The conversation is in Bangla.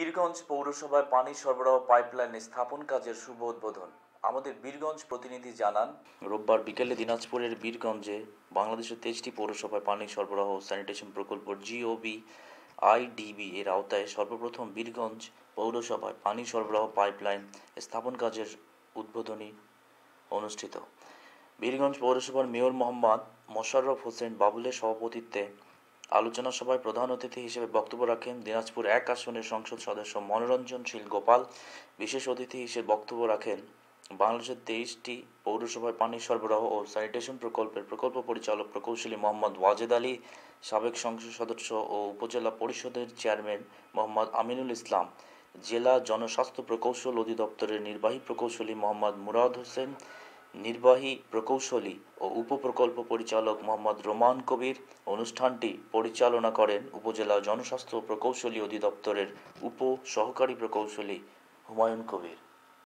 বীরগঞ্জ পৌরসভায় পানি সরবরাহ পাইপলাইন স্থাপন কাজের শুভ উদ্বোধন আমাদের বীরগঞ্জ প্রতিনিধি জানান রোববার বিকেলে দিনাজপুরের বীরগঞ্জে বাংলাদেশের তেইশটি পৌরসভায় পানি সরবরাহ স্যানিটেশন প্রকল্প জিওবি আইডিবি এর আওতায় সর্বপ্রথম বীরগঞ্জ পৌরসভায় পানি সরবরাহ পাইপলাইন স্থাপন কাজের উদ্বোধনী অনুষ্ঠিত বীরগঞ্জ পৌরসভার মেয়র মোহাম্মদ মোশাররফ হোসেন বাবুলের সভাপতিত্বে আলোচনা সভায় প্রধান অতিথি হিসেবে বক্তব্য রাখেন দিনাজপুর এক আসনের সংসদ সদস্য মনোরঞ্জনশীল গোপাল বিশেষ অতিথি হিসেবে বক্তব্য রাখেন বাংলাদেশের তেইশটি পৌরসভায় পানি সরবরাহ ও স্যানিটেশন প্রকল্পের প্রকল্প পরিচালক প্রকৌশলী মোহাম্মদ ওয়াজেদ আলী সাবেক সংসদ সদস্য ও উপজেলা পরিষদের চেয়ারম্যান মোহাম্মদ আমিনুল ইসলাম জেলা জনস্বাস্থ্য প্রকৌশল অধিদপ্তরের নির্বাহী প্রকৌশলী মোহাম্মদ মুরাদ হোসেন নির্বাহী প্রকৌশলী ও উপপ্রকল্প পরিচালক মোহাম্মদ রোমান কবির অনুষ্ঠানটি পরিচালনা করেন উপজেলা জনস্বাস্থ্য প্রকৌশলী অধিদপ্তরের উপ সহকারী প্রকৌশলী হুমায়ুন কবির